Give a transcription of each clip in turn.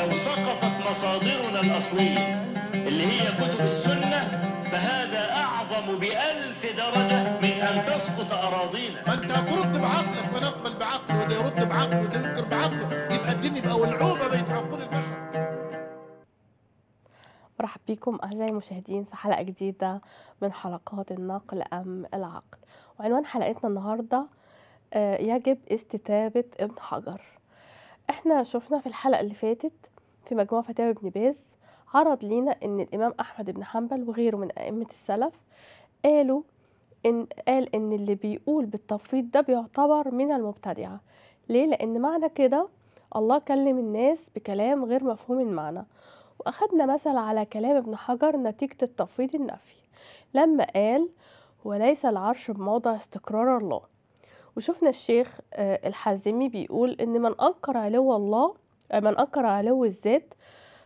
لو سقطت مصادرنا الأصلية اللي هي كتب السنة فهذا أعظم بألف درجة من أن تسقط أراضينا فأنت أنت ترد بعقلك ونقبل بعقله وده يرد بعقله وده ينكر بعقله يبقى الدين يبقى ولعوبة بين عقول البشر مرحبا بكم أعزائي المشاهدين في حلقة جديدة من حلقات النقل أم العقل وعنوان حلقتنا النهاردة آه، يجب استتابة ابن حجر احنا شفنا في الحلقة اللي فاتت في مجموع فتاوي ابن باز عرض لينا ان الامام احمد بن حنبل وغيره من ائمه السلف قالوا ان قال ان اللي بيقول بالتفويض ده بيعتبر من المبتدعه ليه لان معنى كده الله كلم الناس بكلام غير مفهوم المعنى واخدنا مثل على كلام ابن حجر نتيجه التفويض النفي لما قال وليس العرش بموضع استقرار الله وشفنا الشيخ آه، الحازمي بيقول ان من انكر علو الله من أنكر علو الذات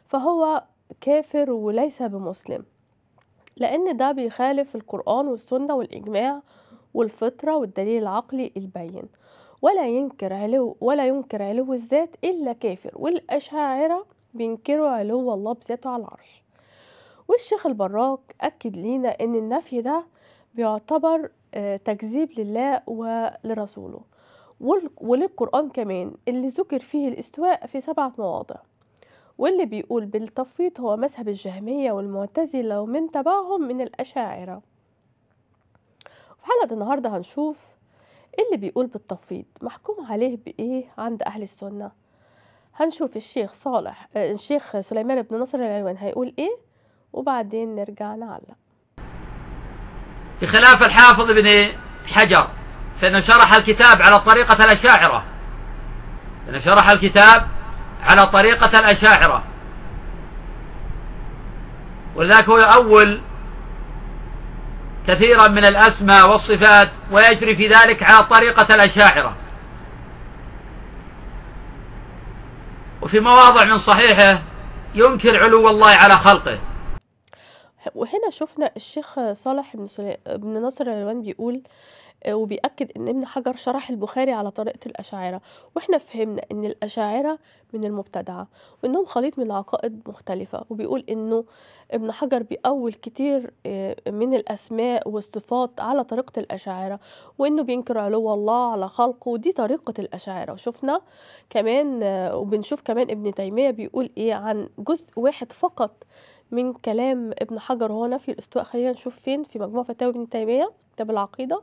فهو كافر وليس بمسلم لأن ده بيخالف القرآن والسنة والإجماع والفطرة والدليل العقلي البين ولا ينكر علو ولا ينكر علو الذات إلا كافر والأشاعرة بينكروا علو الله بذاته على العرش والشيخ البراك أكد لينا إن النفي ده بيعتبر آه، تكذيب لله ولرسوله وللقرآن كمان اللي ذكر فيه الاستواء في سبعة مواضع واللي بيقول بالتفويض هو مذهب الجهمية والمعتزلة ومن تبعهم من الأشاعرة في حلقة النهاردة هنشوف اللي بيقول بالتفويض محكوم عليه بإيه عند أهل السنة هنشوف الشيخ صالح آه، الشيخ سليمان بن نصر العلوان هيقول إيه وبعدين نرجع نعلق بخلاف الحافظ ابن حجر فإنه شرح الكتاب على طريقة الأشاعرة فإنه شرح الكتاب على طريقة الأشاعرة ولذلك هو يؤول كثيرا من الأسماء والصفات ويجري في ذلك على طريقة الأشاعرة وفي مواضع من صحيحه ينكر علو الله على خلقه وهنا شفنا الشيخ صالح بن, سل... بن ناصر العلوان بيقول آه، وبيأكد إن ابن حجر شرح البخاري على طريقة الأشاعرة وإحنا فهمنا إن الأشاعرة من المبتدعة وإنهم خليط من عقائد مختلفة وبيقول إنه ابن حجر بيأول كتير آه، من الأسماء والصفات على طريقة الأشاعرة وإنه بينكر علو الله على خلقه ودي طريقة الأشاعرة وشفنا كمان آه، وبنشوف كمان ابن تيمية بيقول إيه عن جزء واحد فقط من كلام ابن حجر هنا نفي الاستواء خلينا نشوف فين في مجموع فتاوي ابن تيمية كتاب العقيدة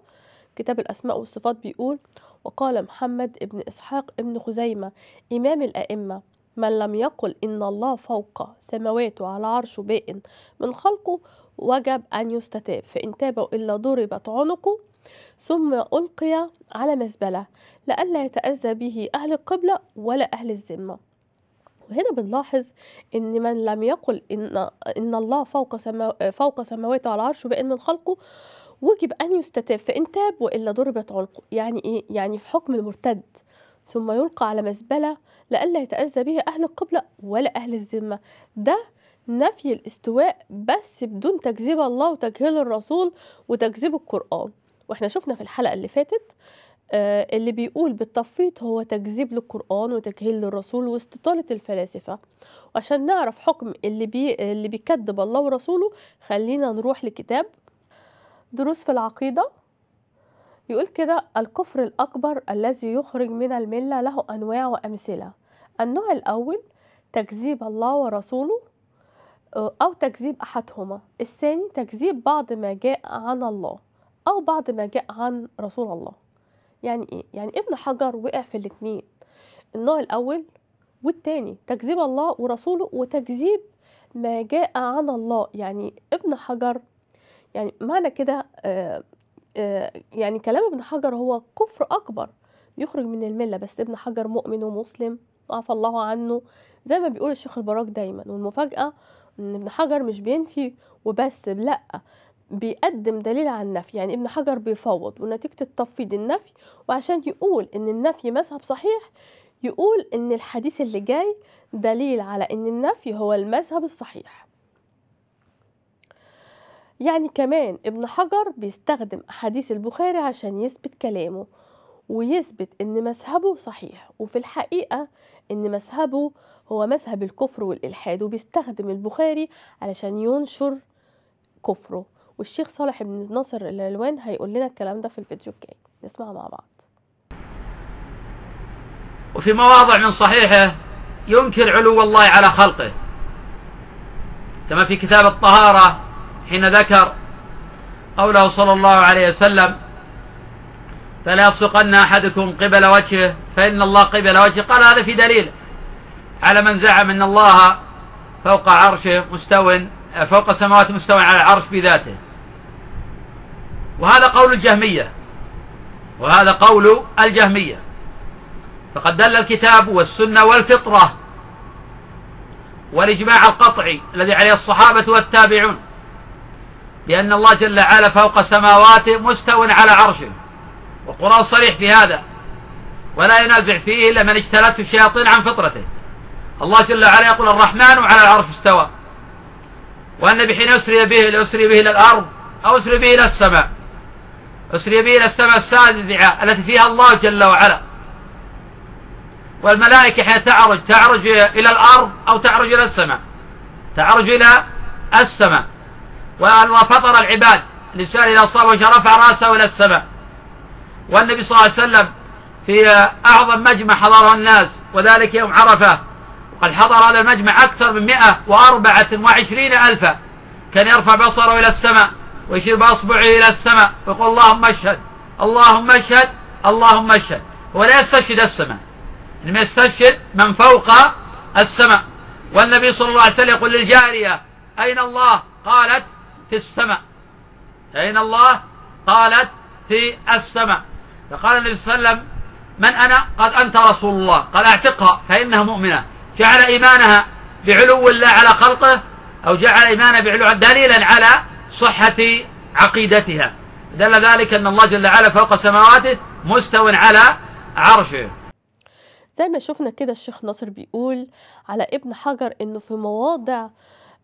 كتاب الأسماء والصفات بيقول وقال محمد ابن إسحاق ابن خزيمة إمام الأئمة من لم يقل إن الله فوق سماواته على عرشه بائن من خلقه وجب أن يستتاب فإن تاب إلا ضربت عنقه ثم ألقي على مزبلة لئلا يتأذى به أهل القبلة ولا أهل الذمة وهنا بنلاحظ ان من لم يقل ان ان الله فوق سماو فوق سماواته على عرشه بان من خلقه وجب ان يستتاب فان تاب والا ضربت عنقه يعني ايه يعني في حكم المرتد ثم يلقى على مزبله لئلا يتاذى به اهل القبله ولا اهل الذمه ده نفي الاستواء بس بدون تكذيب الله وتجهيل الرسول وتكذيب القرآن واحنا شفنا في الحلقة اللي فاتت آه، اللي بيقول بالتفويض هو تكذيب للقرآن وتجهيل للرسول واستطالة الفلاسفة وعشان نعرف حكم اللي, بي اللي بيكذب الله ورسوله خلينا نروح لكتاب دروس في العقيدة يقول كده الكفر الأكبر الذي يخرج من الملة له أنواع وأمثلة النوع الأول تكذيب الله ورسوله آه، أو تكذيب أحدهما الثاني تكذيب بعض ما جاء عن الله أو بعض ما جاء عن رسول الله يعني ايه يعني ابن حجر وقع في الاثنين النوع الاول والتاني تكذيب الله ورسوله وتكذيب ما جاء عن الله يعني ابن حجر يعني معنى كده آه، آه، يعني كلام ابن حجر هو كفر اكبر يخرج من المله بس ابن حجر مؤمن ومسلم عفى الله عنه زي ما بيقول الشيخ البراك دايما والمفاجاه ان ابن حجر مش بينفي وبس لا بيقدم دليل على النفي يعني ابن حجر بيفوض ونتيجة التفويض النفي وعشان يقول ان النفي مذهب صحيح يقول ان الحديث اللي جاي دليل على ان النفي هو المذهب الصحيح يعني كمان ابن حجر بيستخدم أحاديث البخاري عشان يثبت كلامه ويثبت إن مذهبه صحيح وفي الحقيقة إن مذهبه هو مذهب الكفر والإلحاد وبيستخدم البخاري علشان ينشر كفره والشيخ صالح بن ناصر العلوان هيقول لنا الكلام ده في الفيديو الجاي نسمع مع بعض وفي مواضع من صحيحه ينكر علو الله على خلقه كما في كتاب الطهارة حين ذكر قوله صلى الله عليه وسلم فلا يبصقن أحدكم قبل وجهه فإن الله قبل وجهه قال هذا في دليل على من زعم أن الله فوق عرشه مستو فوق السماوات مستوى على العرش بذاته وهذا قول الجهمية وهذا قول الجهمية فقد دل الكتاب والسنة والفطرة والإجماع القطعي الذي عليه الصحابة والتابعون بأن الله جل وعلا فوق سماواته مستو على عرشه والقرآن صريح في هذا ولا ينازع فيه إلا من اجتلته الشياطين عن فطرته الله جل وعلا يقول الرحمن على العرش استوى والنبي حين أسري به لأسري به إلى الأرض أو أسري به إلى السماء أسري به إلى السماء السادسة التي فيها الله جل وعلا والملائكة حين تعرج تعرج إلى الأرض أو تعرج إلى السماء تعرج إلى السماء وفطر العباد الإنسان إذا صار وجه رفع رأسه إلى السماء والنبي صلى الله عليه وسلم في أعظم مجمع حضره الناس وذلك يوم عرفة وقد حضر هذا المجمع أكثر من 124 ألفا كان يرفع بصره إلى السماء ويشير بأصبعه إلى السماء ويقول اللهم اشهد اللهم اشهد اللهم اشهد ولا يستشهد السماء إنما يستشهد من فوق السماء والنبي صلى الله عليه وسلم يقول للجارية أين الله قالت في السماء أين الله قالت في السماء فقال النبي صلى الله عليه وسلم من أنا قال أنت رسول الله قال أعتقها فإنها مؤمنة جعل إيمانها بعلو الله على خلقه أو جعل إيمانها بعلو دليلا على صحة عقيدتها دل ذلك أن الله جل وعلا فوق سماواته مستو على عرشه زي ما شفنا كده الشيخ ناصر بيقول على ابن حجر انه في مواضع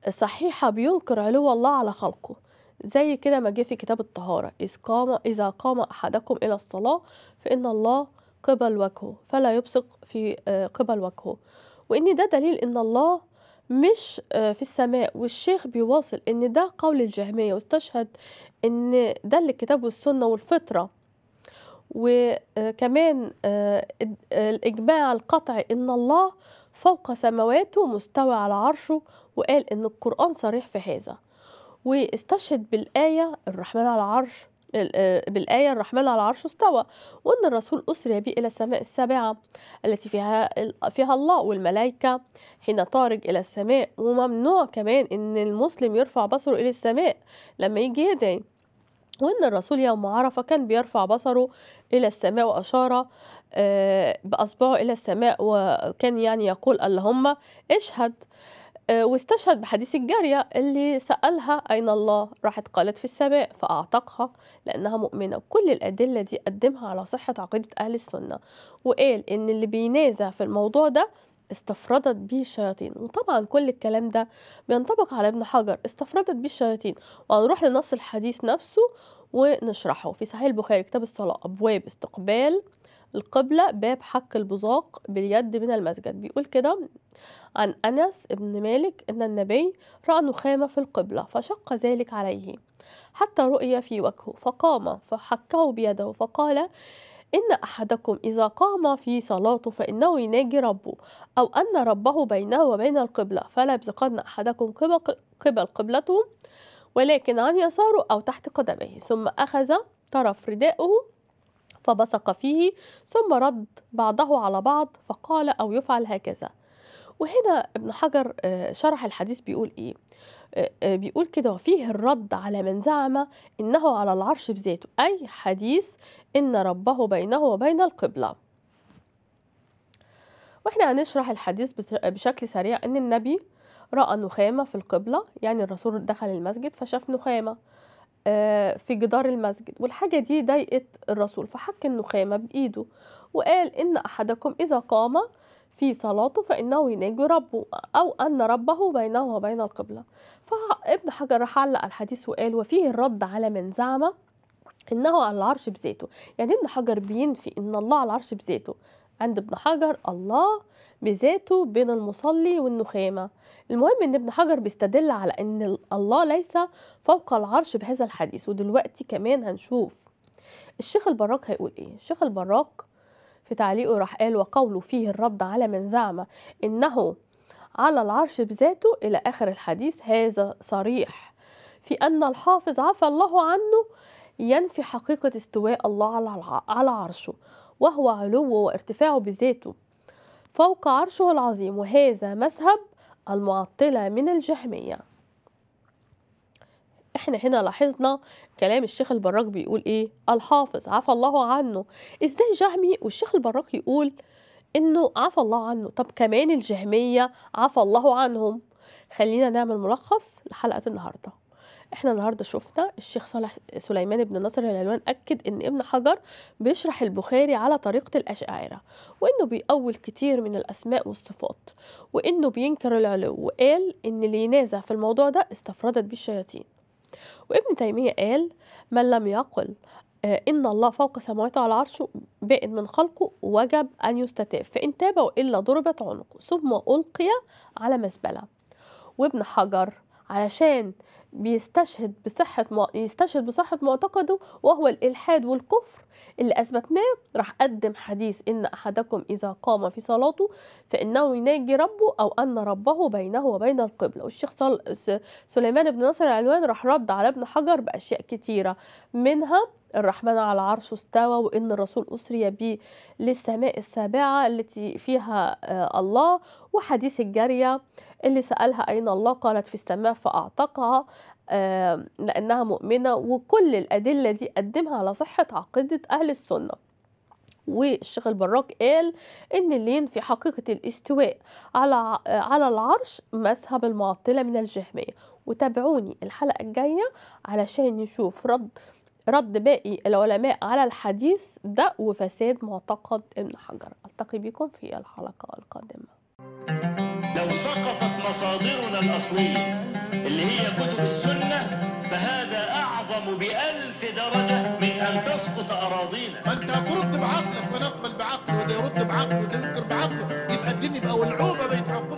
صحيحة بينكر علو الله على خلقه زي كده ما جه في كتاب الطهارة إذ قام إذا قام أحدكم إلى الصلاة فإن الله قبل وجهه فلا يبصق في آه، قبل وجهه وإن ده دليل إن الله مش آه، في السماء والشيخ بيواصل ان ده قول الجهمية واستشهد ان ده اللي الكتاب والسنة والفطرة وكمان آه، آه، الإجماع القطعي ان الله فوق سماواته مستوى على عرشه وقال ان القرآن صريح في هذا واستشهد بالآية الرحمن على العرش آه، بالآية الرحمن على العرش استوى وأن الرسول أسري به إلى السماء السابعة التي فيها فيها الله والملائكة حين طارق إلى السماء وممنوع كمان إن المسلم يرفع بصره إلى السماء لما يجي يدعي وأن الرسول يوم عرفة كان بيرفع بصره إلى السماء وأشار آه، بأصبعه إلى السماء وكان يعني يقول اللهم اشهد آه، واستشهد بحديث الجارية اللي سألها أين الله راحت قالت في السماء فأعتقها لأنها مؤمنة كل الأدلة دي قدمها على صحة عقيدة أهل السنة وقال إن اللي بينازع في الموضوع ده استفردت به الشياطين وطبعا كل الكلام ده بينطبق على ابن حجر استفردت به الشياطين وهنروح لنص الحديث نفسه ونشرحه في صحيح البخاري كتاب الصلاة أبواب استقبال القبلة باب حك البزاق باليد من المسجد بيقول كده عن أنس بن مالك أن النبي رأى نخامة في القبلة فشق ذلك عليه حتى رؤية في وجهه فقام فحكه بيده فقال إن أحدكم إذا قام في صلاته فإنه يناجي ربه أو أن ربه بينه وبين القبلة فلا يبزقن أحدكم قبل قبلته ولكن عن يساره أو تحت قدميه ثم أخذ طرف ردائه فبصق فيه ثم رد بعضه على بعض فقال أو يفعل هكذا وهنا ابن حجر آه، شرح الحديث بيقول إيه آه، آه، بيقول كده وفيه الرد على من زعم إنه على العرش بذاته أي حديث إن ربه بينه وبين القبلة واحنا هنشرح الحديث بشكل سريع ان النبي راى نخامه في القبله يعني الرسول دخل المسجد فشاف نخامه آه، في جدار المسجد والحاجة دي ضايقت الرسول فحك النخامة بإيده وقال إن أحدكم إذا قام في صلاته فإنه يناجي ربه أو أن ربه بينه وبين القبلة فابن حجر علق الحديث وقال وفيه الرد على من زعم إنه على العرش بذاته يعني ابن حجر بينفي إن الله على العرش بذاته عند ابن حجر الله بذاته بين المصلي والنخامة المهم ان ابن حجر بيستدل على ان الله ليس فوق العرش بهذا الحديث ودلوقتي كمان هنشوف الشيخ البراك هيقول ايه الشيخ البراك في تعليقه راح قال وقوله فيه الرد على من زعم انه على العرش بذاته الى اخر الحديث هذا صريح في ان الحافظ عفى الله عنه ينفي حقيقة استواء الله على عرشه وهو علوه وارتفاعه بذاته فوق عرشه العظيم وهذا مذهب المعطلة من الجهمية احنا هنا لاحظنا كلام الشيخ البراك بيقول ايه الحافظ عفى الله عنه ازاي جهمي والشيخ البراك يقول انه عفى الله عنه طب كمان الجهمية عفى الله عنهم خلينا نعمل ملخص لحلقة النهارده احنا النهارده شفنا الشيخ صالح سليمان بن ناصر العلوان اكد ان ابن حجر بيشرح البخاري على طريقه الاشاعره وانه بيأول كتير من الاسماء والصفات وانه بينكر العلو وقال ان اللي ينازع في الموضوع ده استفردت بيه الشياطين وابن تيميه قال من لم يقل آه، إن الله فوق سماواته على عرشه بائن من خلقه وجب أن يستتاب فإن تاب وإلا ضربت عنقه ثم ألقي على مزبلة وابن حجر علشان بيستشهد بصحة يستشهد بصحة معتقده وهو الإلحاد والكفر اللي أثبتناه راح قدم حديث إن أحدكم إذا قام في صلاته فإنه يناجي ربه أو أن ربه بينه وبين القبلة والشيخ سليمان بن نصر العلوان راح رد على ابن حجر بأشياء كتيرة منها الرحمن على عرشه استوى وإن الرسول أسري به للسماء السابعة التي فيها آه، الله وحديث الجارية اللي سألها أين الله قالت في السماء فأعتقها لأنها مؤمنة وكل الأدلة دي قدمها على صحة عقيدة أهل السنة والشيخ البراك قال ان اللي ينفي حقيقه الاستواء على على العرش مذهب المعطله من الجهميه وتابعوني الحلقه الجايه علشان نشوف رد رد باقي العلماء على الحديث ده وفساد معتقد ابن حجر التقي بكم في الحلقة القادمة لو سقطت مصادرنا الأصلية اللي هي كتب السنة فهذا أعظم بألف درجة من أن تسقط أراضينا ما أنت هترد بعقلك ونقبل بعقله وده يرد بعقله وده ينكر بعقله يبقى الدين يبقى ولعوبة بين حكم